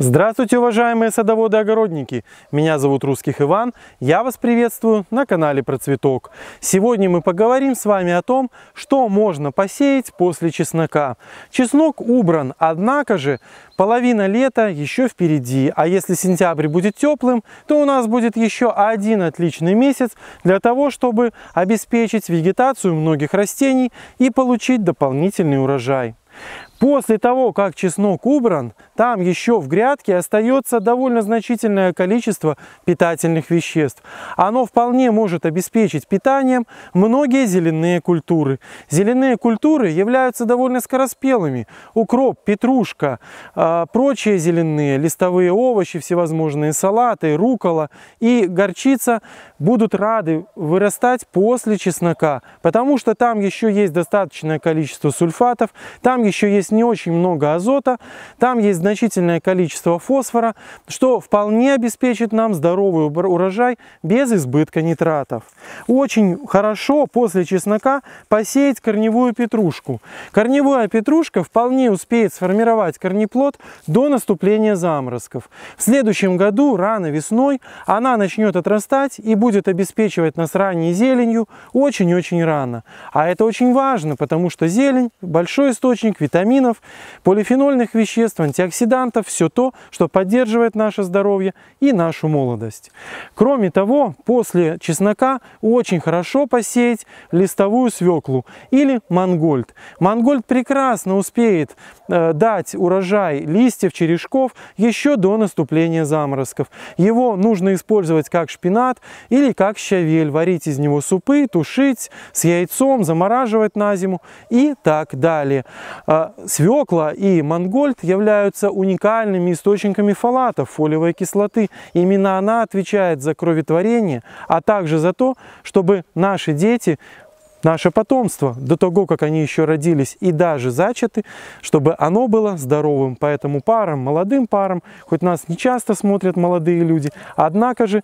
Здравствуйте, уважаемые садоводы и огородники! Меня зовут Русских Иван, я вас приветствую на канале Процветок. Сегодня мы поговорим с вами о том, что можно посеять после чеснока. Чеснок убран, однако же половина лета еще впереди, а если сентябрь будет теплым, то у нас будет еще один отличный месяц для того, чтобы обеспечить вегетацию многих растений и получить дополнительный урожай. После того, как чеснок убран, там еще в грядке остается довольно значительное количество питательных веществ. Оно вполне может обеспечить питанием многие зеленые культуры. Зеленые культуры являются довольно скороспелыми. Укроп, петрушка, а, прочие зеленые, листовые овощи, всевозможные салаты, рукола и горчица будут рады вырастать после чеснока, потому что там еще есть достаточное количество сульфатов, там еще есть здесь не очень много азота, там есть значительное количество фосфора, что вполне обеспечит нам здоровый урожай без избытка нитратов. Очень хорошо после чеснока посеять корневую петрушку. Корневая петрушка вполне успеет сформировать корнеплод до наступления заморозков. В следующем году, рано весной, она начнет отрастать и будет обеспечивать нас ранней зеленью очень-очень рано. А это очень важно, потому что зелень – большой источник витаминов, витаминов, полифенольных веществ, антиоксидантов, все то, что поддерживает наше здоровье и нашу молодость. Кроме того, после чеснока очень хорошо посеять листовую свеклу или мангольд. Мангольд прекрасно успеет э, дать урожай листьев, черешков еще до наступления заморозков. Его нужно использовать как шпинат или как щавель, варить из него супы, тушить с яйцом, замораживать на зиму и так далее. А, Свекла и мангольд являются уникальными источниками фолатов, фолиевой кислоты. Именно она отвечает за кроветворение, а также за то, чтобы наши дети, наше потомство, до того, как они еще родились и даже зачаты, чтобы оно было здоровым. Поэтому парам, молодым парам, хоть нас не часто смотрят молодые люди, однако же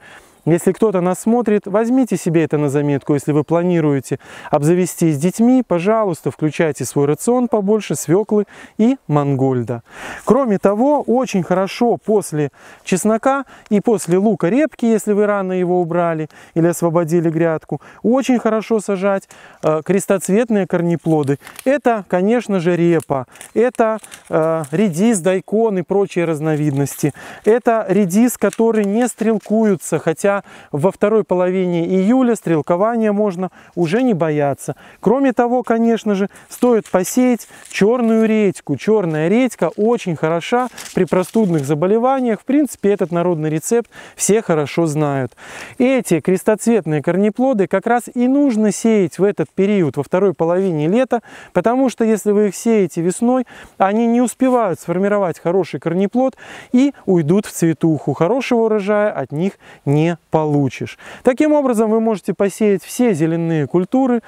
если кто-то нас смотрит, возьмите себе это на заметку. Если вы планируете обзавестись детьми, пожалуйста, включайте свой рацион побольше свеклы и мангольда. Кроме того, очень хорошо после чеснока и после лука репки, если вы рано его убрали или освободили грядку, очень хорошо сажать э, крестоцветные корнеплоды. Это, конечно же, репа, это э, редис, дайкон и прочие разновидности. Это редис, который не стрелкуется, хотя во второй половине июля стрелкования можно уже не бояться. Кроме того, конечно же, стоит посеять черную редьку. Черная редька очень хороша при простудных заболеваниях. В принципе, этот народный рецепт все хорошо знают. Эти крестоцветные корнеплоды как раз и нужно сеять в этот период, во второй половине лета, потому что если вы их сеете весной, они не успевают сформировать хороший корнеплод и уйдут в цветуху. Хорошего урожая от них не получишь. Таким образом, вы можете посеять все зеленые культуры,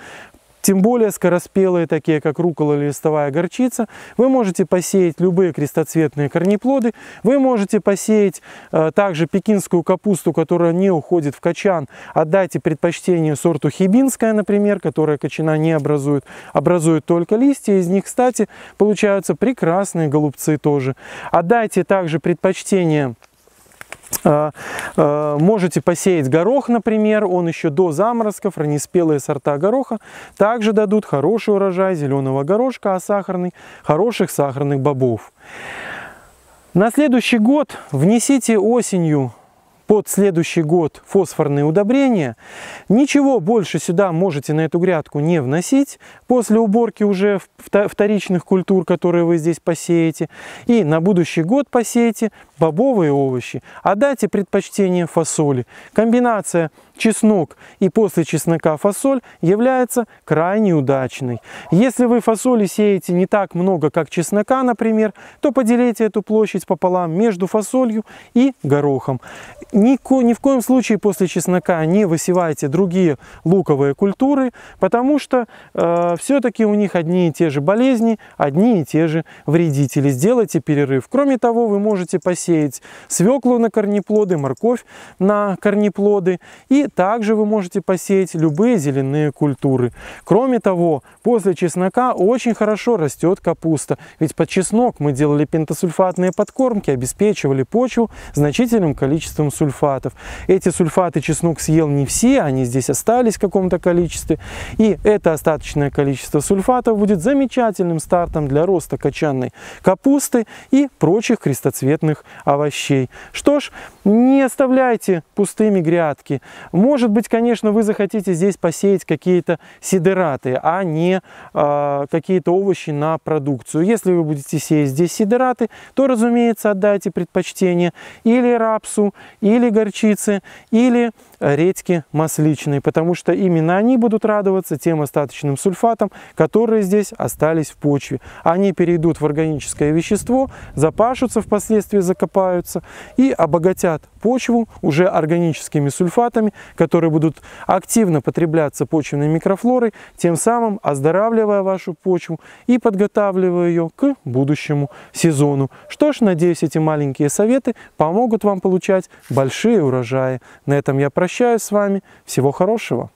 тем более скороспелые, такие как рукола или листовая горчица. Вы можете посеять любые крестоцветные корнеплоды. Вы можете посеять э, также пекинскую капусту, которая не уходит в качан. Отдайте предпочтение сорту хибинская, например, которая качана не образует. Образует только листья. Из них, кстати, получаются прекрасные голубцы тоже. Отдайте также предпочтение а, а, можете посеять горох, например, он еще до заморозков, раннеспелые сорта гороха также дадут хороший урожай зеленого горошка, а сахарный – хороших сахарных бобов. На следующий год внесите осенью под следующий год фосфорные удобрения. Ничего больше сюда можете на эту грядку не вносить после уборки уже вторичных культур, которые вы здесь посеете. И на будущий год посеете бобовые овощи. А дайте предпочтение фасоли. Комбинация чеснок и после чеснока фасоль является крайне удачной. Если вы фасоли сеете не так много, как чеснока, например, то поделите эту площадь пополам между фасолью и горохом. Ни, ни в коем случае после чеснока не высевайте другие луковые культуры, потому что э, все-таки у них одни и те же болезни, одни и те же вредители. Сделайте перерыв. Кроме того, вы можете посеять свеклу на корнеплоды, морковь на корнеплоды и также вы можете посеять любые зеленые культуры. Кроме того, после чеснока очень хорошо растет капуста, ведь под чеснок мы делали пентасульфатные подкормки, обеспечивали почву значительным количеством сульфатов сульфатов. Эти сульфаты чеснок съел не все, они здесь остались в каком-то количестве. И это остаточное количество сульфатов будет замечательным стартом для роста качанной капусты и прочих крестоцветных овощей. Что ж, не оставляйте пустыми грядки. Может быть, конечно, вы захотите здесь посеять какие-то сидераты, а не э, какие-то овощи на продукцию. Если вы будете сеять здесь сидераты, то, разумеется, отдайте предпочтение или рапсу, и или горчицы, или э, редьки масличной, потому что именно они будут радоваться тем остаточным сульфатам, которые здесь остались в почве. Они перейдут в органическое вещество, запашутся, впоследствии закопаются и обогатят почву уже органическими сульфатами, которые будут активно потребляться почвенной микрофлорой, тем самым оздоравливая вашу почву и подготавливая ее к будущему сезону. Что ж, надеюсь, эти маленькие советы помогут вам получать большие урожаи. На этом я прощаюсь с вами. Всего хорошего!